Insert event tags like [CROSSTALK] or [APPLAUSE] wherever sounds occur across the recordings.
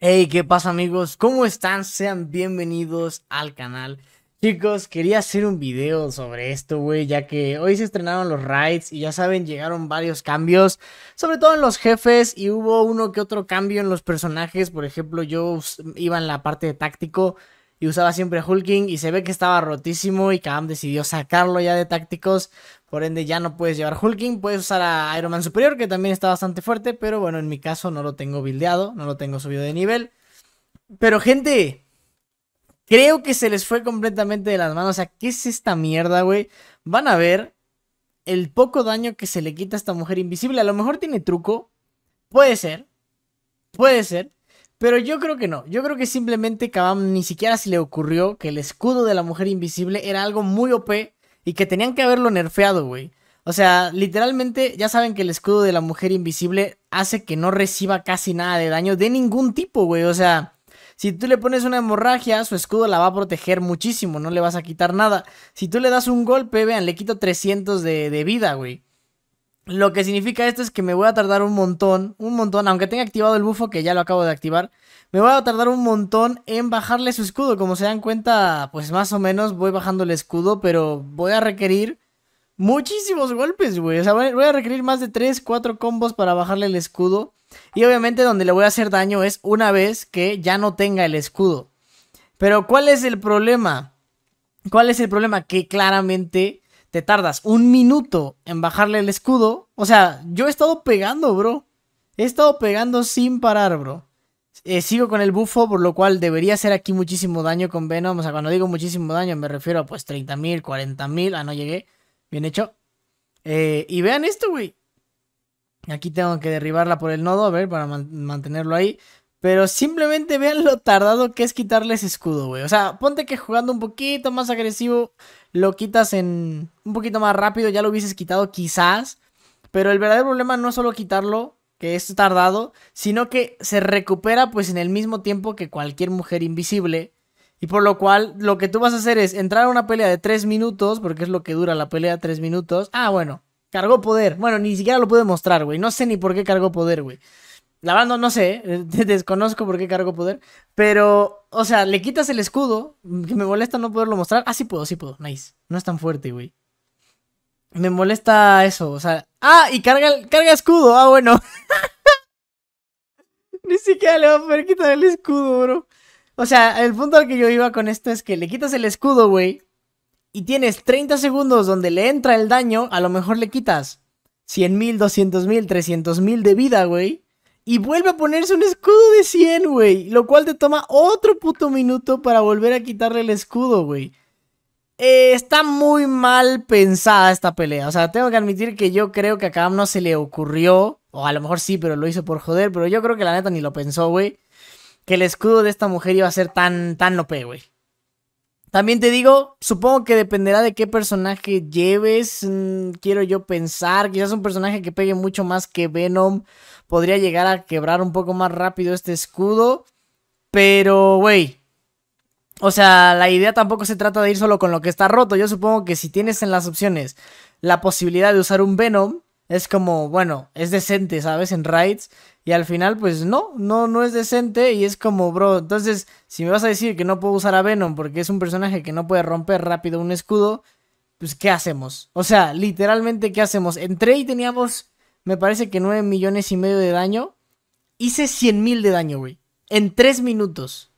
Hey, ¿qué pasa amigos? ¿Cómo están? Sean bienvenidos al canal. Chicos, quería hacer un video sobre esto, güey, ya que hoy se estrenaron los raids y ya saben, llegaron varios cambios, sobre todo en los jefes y hubo uno que otro cambio en los personajes, por ejemplo, yo iba en la parte de táctico y usaba siempre Hulking y se ve que estaba rotísimo y Kaam decidió sacarlo ya de tácticos por ende ya no puedes llevar Hulking, puedes usar a Iron Man Superior, que también está bastante fuerte, pero bueno, en mi caso no lo tengo buildeado, no lo tengo subido de nivel. Pero gente, creo que se les fue completamente de las manos. O sea, ¿qué es esta mierda, güey? Van a ver el poco daño que se le quita a esta mujer invisible. A lo mejor tiene truco, puede ser, puede ser. Pero yo creo que no, yo creo que simplemente Kabam ni siquiera se le ocurrió que el escudo de la mujer invisible era algo muy OP y que tenían que haberlo nerfeado, güey. O sea, literalmente ya saben que el escudo de la mujer invisible hace que no reciba casi nada de daño de ningún tipo, güey. O sea, si tú le pones una hemorragia, su escudo la va a proteger muchísimo, no le vas a quitar nada. Si tú le das un golpe, vean, le quito 300 de, de vida, güey. Lo que significa esto es que me voy a tardar un montón, un montón, aunque tenga activado el bufo que ya lo acabo de activar, me voy a tardar un montón en bajarle su escudo. Como se dan cuenta, pues más o menos voy bajando el escudo, pero voy a requerir muchísimos golpes, güey. O sea, voy a requerir más de 3, 4 combos para bajarle el escudo. Y obviamente donde le voy a hacer daño es una vez que ya no tenga el escudo. Pero ¿cuál es el problema? ¿Cuál es el problema? Que claramente te tardas un minuto en bajarle el escudo. O sea, yo he estado pegando, bro. He estado pegando sin parar, bro. Eh, sigo con el bufo, por lo cual debería hacer aquí muchísimo daño con Venom. O sea, cuando digo muchísimo daño me refiero a pues 30.000, 40.000. Ah, no llegué. Bien hecho. Eh, y vean esto, güey. Aquí tengo que derribarla por el nodo, a ver, para mantenerlo ahí. Pero simplemente vean lo tardado que es quitarles escudo, güey. O sea, ponte que jugando un poquito más agresivo lo quitas en un poquito más rápido, ya lo hubieses quitado quizás. Pero el verdadero problema no es solo quitarlo, que es tardado, sino que se recupera pues en el mismo tiempo que cualquier mujer invisible. Y por lo cual lo que tú vas a hacer es entrar a una pelea de 3 minutos, porque es lo que dura la pelea 3 minutos. Ah, bueno, cargó poder. Bueno, ni siquiera lo pude mostrar, güey. No sé ni por qué cargó poder, güey. La no, sé, eh, [LAUGHS] desconozco por qué cargo poder. Pero, o sea, le quitas el escudo, que me molesta no poderlo mostrar. Ah, sí puedo, sí puedo, nice. No es tan fuerte, güey. Me molesta eso, o sea. ¡Ah! Y carga, carga escudo, ah, bueno. [LAUGHS] Ni siquiera le va a poder quitar el escudo, bro. O sea, el punto al que yo iba con esto es que le quitas el escudo, güey. Y tienes 30 segundos donde le entra el daño, a lo mejor le quitas 100 mil, 200 mil, mil de vida, güey y vuelve a ponerse un escudo de 100, güey. Lo cual te toma otro puto minuto para volver a quitarle el escudo, güey. Eh, está muy mal pensada esta pelea. O sea, tengo que admitir que yo creo que a Cam no se le ocurrió. O a lo mejor sí, pero lo hizo por joder. Pero yo creo que la neta ni lo pensó, güey. Que el escudo de esta mujer iba a ser tan, tan OP, güey. También te digo, supongo que dependerá de qué personaje lleves. Mm, quiero yo pensar, quizás un personaje que pegue mucho más que Venom podría llegar a quebrar un poco más rápido este escudo. Pero, güey. O sea, la idea tampoco se trata de ir solo con lo que está roto. Yo supongo que si tienes en las opciones la posibilidad de usar un Venom, es como, bueno, es decente, ¿sabes? En raids. Y al final, pues no, no, no es decente. Y es como, bro, entonces, si me vas a decir que no puedo usar a Venom porque es un personaje que no puede romper rápido un escudo, pues ¿qué hacemos? O sea, literalmente, ¿qué hacemos? Entré y teníamos, me parece que 9 millones y medio de daño. Hice cien mil de daño, güey. En 3 minutos.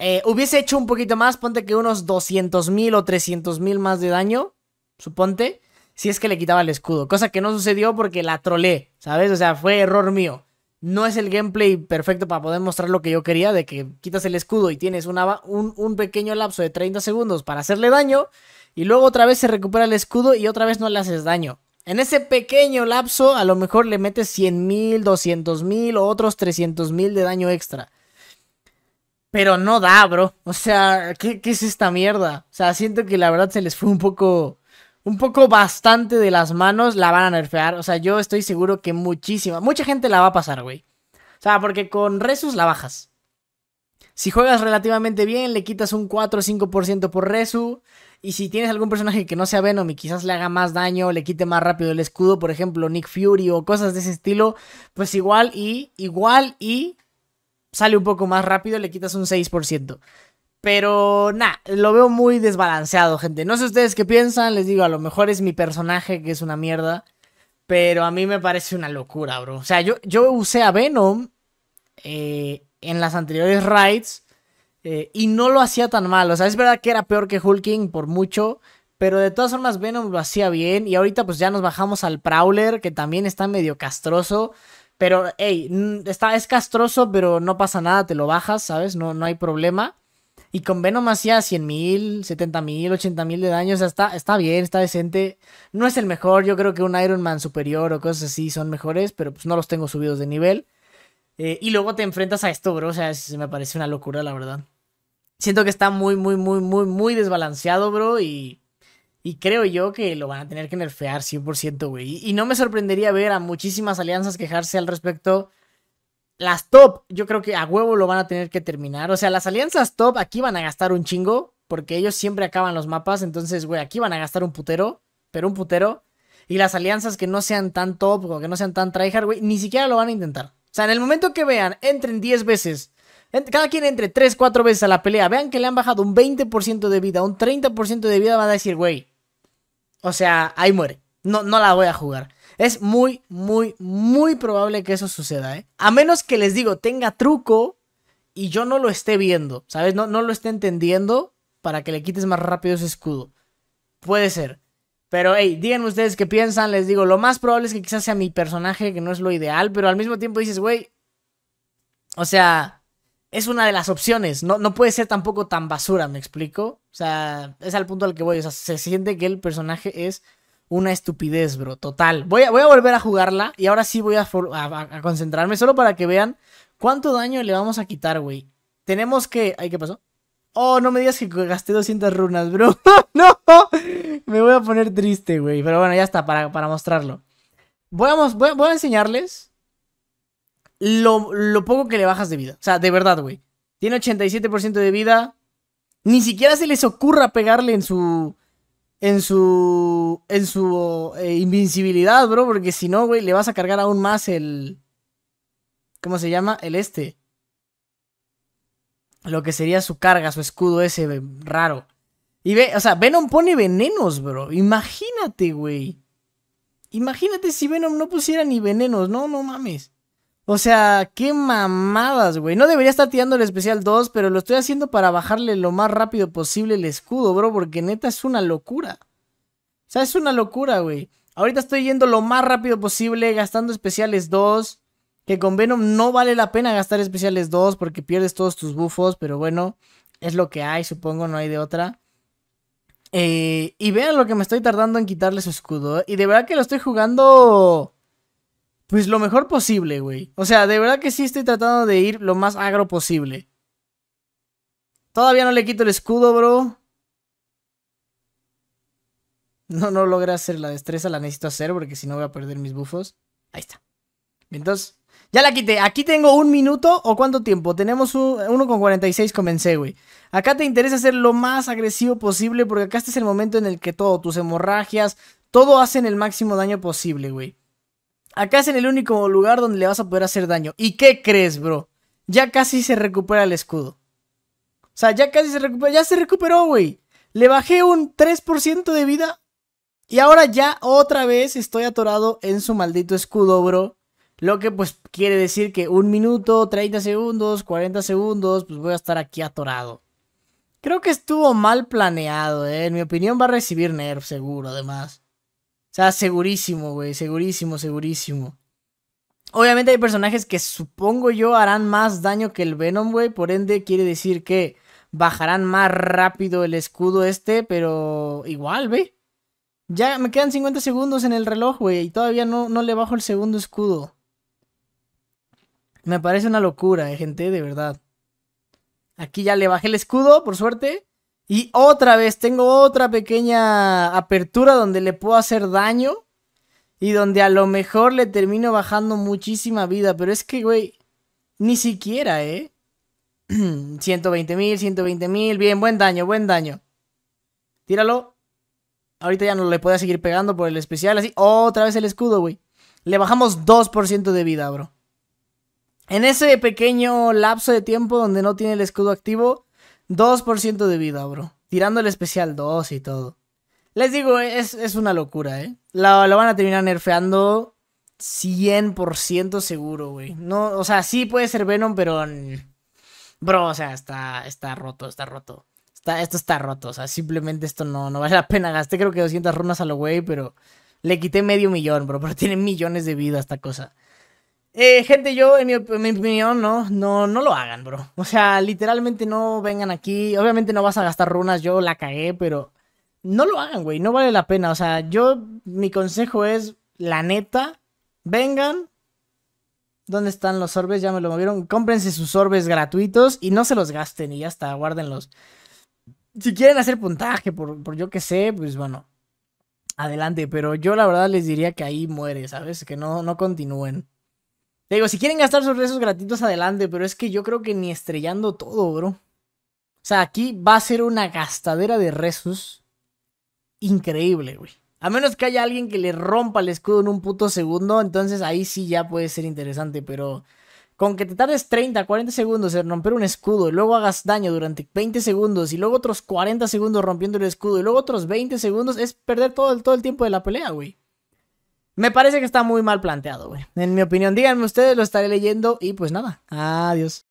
Eh, hubiese hecho un poquito más, ponte que unos 200 mil o 300 mil más de daño, suponte si es que le quitaba el escudo, cosa que no sucedió porque la trolé, ¿sabes? O sea, fue error mío. No es el gameplay perfecto para poder mostrar lo que yo quería, de que quitas el escudo y tienes un, pequeño lapso de 30 segundos para hacerle daño, y luego otra vez se recupera el escudo y otra vez no le haces daño. En ese pequeño lapso, a lo mejor le metes 100.000, 200.000 o otros 300.000 de daño extra. Pero no da, bro. O sea, ¿qué, ¿qué, es esta mierda? O sea, siento que la verdad se les fue un poco un poco bastante de las manos, la van a nerfear. O sea, yo estoy seguro que muchísima, mucha gente la va a pasar, güey. O sea, porque con Resus la bajas. Si juegas relativamente bien, le quitas un 4 o 5% por Resu. Y si tienes algún personaje que no sea Venom y quizás le haga más daño, le quite más rápido el escudo, por ejemplo, Nick Fury o cosas de ese estilo, pues igual y, igual y, sale un poco más rápido, le quitas un 6%. Pero nada, lo veo muy desbalanceado, gente. No sé ustedes qué piensan, les digo, a lo mejor es mi personaje que es una mierda. Pero a mí me parece una locura, bro. O sea, yo, yo usé a Venom eh, en las anteriores raids eh, y no lo hacía tan mal. O sea, es verdad que era peor que Hulking por mucho. Pero de todas formas, Venom lo hacía bien. Y ahorita, pues ya nos bajamos al Prowler, que también está medio castroso. Pero, hey, está, es castroso, pero no pasa nada, te lo bajas, ¿sabes? No, no hay problema. Y con Venom hacía 100.000, mil, 70 mil, mil de daño. O sea, está, bien, está decente. No es el mejor. Yo creo que un Iron Man superior o cosas así son mejores, pero pues no los tengo subidos de nivel. Eh, y luego te enfrentas a esto, bro. O sea, me parece una locura, la verdad. Siento que está muy, muy, muy, muy, muy desbalanceado, bro. Y, creo yo que lo van a tener que nerfear 100%, güey. y no me sorprendería ver a muchísimas alianzas quejarse al respecto las top, yo creo que a huevo lo van a tener que terminar. O sea, las alianzas top aquí van a gastar un chingo, porque ellos siempre acaban los mapas. Entonces, güey, aquí van a gastar un putero, pero un putero. Y las alianzas que no sean tan top o que no sean tan tryhard, güey, ni siquiera lo van a intentar. O sea, en el momento que vean, entren 10 veces, cada quien entre 3, 4 veces a la pelea, vean que le han bajado un 20% de vida, un 30% de vida, van a decir, güey, o sea, ahí muere. No, no la voy a jugar. Es muy, muy, muy probable que eso suceda, ¿eh? A menos que les digo, tenga truco y yo no lo esté viendo, ¿sabes? No, no lo esté entendiendo para que le quites más rápido ese escudo. Puede ser. Pero, hey, díganme ustedes qué piensan. Les digo, lo más probable es que quizás sea mi personaje, que no es lo ideal, pero al mismo tiempo dices, güey. O sea, es una de las opciones. No, no puede ser tampoco tan basura, ¿me explico? O sea, es al punto al que voy. O sea, se siente que el personaje es una estupidez, bro, total. Voy a, voy a volver a jugarla y ahora sí voy a, concentrarme solo para que vean cuánto daño le vamos a quitar, güey. Tenemos que... Ay, ¿qué pasó? Oh, no me digas que gasté 200 runas, bro. [LAUGHS] no, me voy a poner triste, güey. Pero bueno, ya está, para, mostrarlo. Voy a, enseñarles lo, lo, poco que le bajas de vida. O sea, de verdad, güey. Tiene 87% de vida. Ni siquiera se les ocurra pegarle en su en su, en su eh, invincibilidad, bro, porque si no, güey, le vas a cargar aún más el... ¿Cómo se llama? El este. Lo que sería su carga, su escudo ese eh, raro. Y ve, o sea, Venom pone venenos, bro. Imagínate, güey. Imagínate si Venom no pusiera ni venenos. No, no mames. O sea, qué mamadas, güey. No debería estar tirando el especial 2, pero lo estoy haciendo para bajarle lo más rápido posible el escudo, bro, porque neta es una locura. O sea, es una locura, güey. Ahorita estoy yendo lo más rápido posible, gastando especiales 2. Que con Venom no vale la pena gastar especiales 2 porque pierdes todos tus bufos, pero bueno, es lo que hay, supongo, no hay de otra. Eh, y vean lo que me estoy tardando en quitarle su escudo. ¿eh? Y de verdad que lo estoy jugando pues lo mejor posible, güey. O sea, de verdad que sí estoy tratando de ir lo más agro posible. Todavía no le quito el escudo, bro. No, no logré hacer la destreza, la necesito hacer porque si no voy a perder mis bufos. Ahí está. Entonces, ya la quité. Aquí tengo un minuto o cuánto tiempo. Tenemos un, uno con 46 comencé, güey. Acá te interesa ser lo más agresivo posible porque acá este es el momento en el que todo, tus hemorragias, todo hacen el máximo daño posible, güey. Acá es en el único lugar donde le vas a poder hacer daño. ¿Y qué crees, bro? Ya casi se recupera el escudo. O sea, ya casi se recupera. Ya se recuperó, güey. Le bajé un 3% de vida. Y ahora ya otra vez estoy atorado en su maldito escudo, bro. Lo que pues quiere decir que un minuto, 30 segundos, 40 segundos, pues voy a estar aquí atorado. Creo que estuvo mal planeado, ¿eh? En mi opinión va a recibir nerf seguro, además está segurísimo, güey, segurísimo, segurísimo. Obviamente hay personajes que supongo yo harán más daño que el Venom, güey, por ende quiere decir que bajarán más rápido el escudo este, pero igual, ve Ya me quedan 50 segundos en el reloj, güey, y todavía no, no le bajo el segundo escudo. Me parece una locura, eh, gente, de verdad. Aquí ya le bajé el escudo, por suerte. Y otra vez tengo otra pequeña apertura donde le puedo hacer daño. Y donde a lo mejor le termino bajando muchísima vida. Pero es que, güey, ni siquiera, ¿eh? 120 [CLEARS THROAT] mil, 120 mil. Bien, buen daño, buen daño. Tíralo. Ahorita ya no le puedo seguir pegando por el especial. Así, otra vez el escudo, güey. Le bajamos 2% de vida, bro. En ese pequeño lapso de tiempo donde no tiene el escudo activo, 2% de vida, bro. Tirando el especial 2 y todo. Les digo, es, es una locura, ¿eh? Lo, van a terminar nerfeando 100% seguro, güey. No, o sea, sí puede ser Venom, pero... Mm, bro, o sea, está, está roto, está roto. Está, esto está roto, o sea, simplemente esto no, no vale la pena. Gasté creo que 200 runas a lo güey, pero... Le quité medio millón, bro, pero [LAUGHS] tiene millones de vida esta cosa. Eh, gente, yo, en mi, opinión, no, no, no lo hagan, bro. O sea, literalmente no vengan aquí. Obviamente no vas a gastar runas, yo la cagué, pero no lo hagan, güey. No vale la pena. O sea, yo, mi consejo es, la neta, vengan. ¿Dónde están los orbes? Ya me lo movieron. Cómprense sus orbes gratuitos y no se los gasten y ya está, guárdenlos. Si quieren hacer puntaje, por, por yo que sé, pues bueno, adelante. Pero yo la verdad les diría que ahí muere, ¿sabes? Que no, no continúen. Te digo, si quieren gastar sus rezos gratuitos, adelante, pero es que yo creo que ni estrellando todo, bro. O sea, aquí va a ser una gastadera de rezos increíble, güey. A menos que haya alguien que le rompa el escudo en un puto segundo, entonces ahí sí ya puede ser interesante, pero con que te tardes 30, 40 segundos en romper un escudo, y luego hagas daño durante 20 segundos, y luego otros 40 segundos rompiendo el escudo, y luego otros 20 segundos, es perder todo el, todo el tiempo de la pelea, güey. Me parece que está muy mal planteado, güey. En mi opinión, díganme ustedes, lo estaré leyendo y pues nada, adiós.